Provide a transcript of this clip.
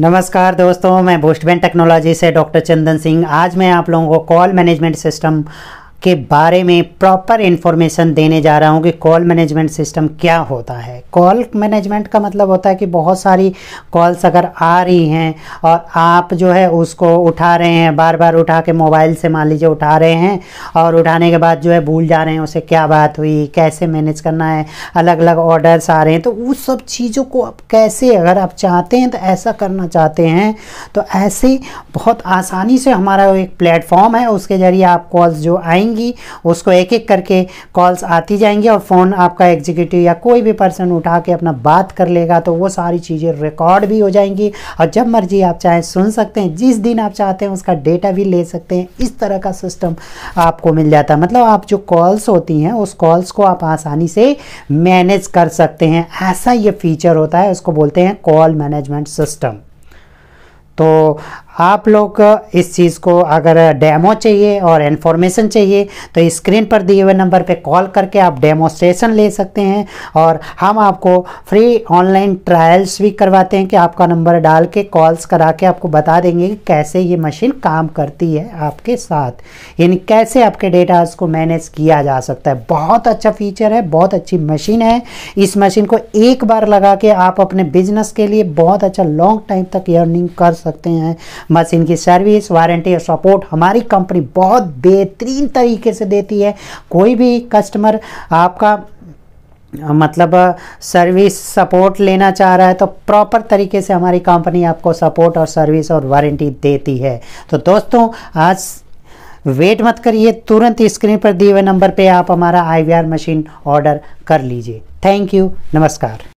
नमस्कार दोस्तों मैं बोस्टबैन टेक्नोलॉजी से डॉक्टर चंदन सिंह आज मैं आप लोगों को कॉल मैनेजमेंट सिस्टम के बारे में प्रॉपर इन्फॉर्मेशन देने जा रहा हूँ कि कॉल मैनेजमेंट सिस्टम क्या होता है कॉल मैनेजमेंट का मतलब होता है कि बहुत सारी कॉल्स अगर आ रही हैं और आप जो है उसको उठा रहे हैं बार बार उठा के मोबाइल से मान लीजिए उठा रहे हैं और उठाने के बाद जो है भूल जा रहे हैं उसे क्या बात हुई कैसे मैनेज करना है अलग अलग ऑर्डर्स आ रहे हैं तो उस सब चीज़ों को आप कैसे अगर आप चाहते हैं तो ऐसा करना चाहते हैं तो ऐसे बहुत आसानी से हमारा एक प्लेटफॉर्म है उसके ज़रिए आप कॉल्स जो आएंगे रहेंगी उसको एक एक करके कॉल्स आती जाएंगी और फ़ोन आपका एग्जीक्यूटिव या कोई भी पर्सन उठा के अपना बात कर लेगा तो वो सारी चीज़ें रिकॉर्ड भी हो जाएंगी और जब मर्जी आप चाहें सुन सकते हैं जिस दिन आप चाहते हैं उसका डेटा भी ले सकते हैं इस तरह का सिस्टम आपको मिल जाता है मतलब आप जो कॉल्स होती हैं उस कॉल्स को आप आसानी से मैनेज कर सकते हैं ऐसा ये फीचर होता है उसको बोलते हैं कॉल मैनेजमेंट सिस्टम तो आप लोग इस चीज़ को अगर डेमो चाहिए और इन्फॉर्मेशन चाहिए तो स्क्रीन पर दिए हुए नंबर पे कॉल करके आप डेमोस्ट्रेशन ले सकते हैं और हम आपको फ्री ऑनलाइन ट्रायल्स भी करवाते हैं कि आपका नंबर डाल के कॉल्स करा के आपको बता देंगे कि कैसे ये मशीन काम करती है आपके साथ यानी कैसे आपके डेटाज को मैनेज किया जा सकता है बहुत अच्छा फीचर है बहुत अच्छी मशीन है इस मशीन को एक बार लगा के आप अपने बिजनेस के लिए बहुत अच्छा लॉन्ग टाइम तक अर्निंग कर सकते हैं मशीन की सर्विस वारंटी और सपोर्ट हमारी कंपनी बहुत बेहतरीन तरीके से देती है कोई भी कस्टमर आपका मतलब सर्विस सपोर्ट लेना चाह रहा है तो प्रॉपर तरीके से हमारी कंपनी आपको सपोर्ट और सर्विस और वारंटी देती है तो दोस्तों आज वेट मत करिए तुरंत स्क्रीन पर दिए हुए नंबर पे आप हमारा आईवीआर मशीन ऑर्डर कर लीजिए थैंक यू नमस्कार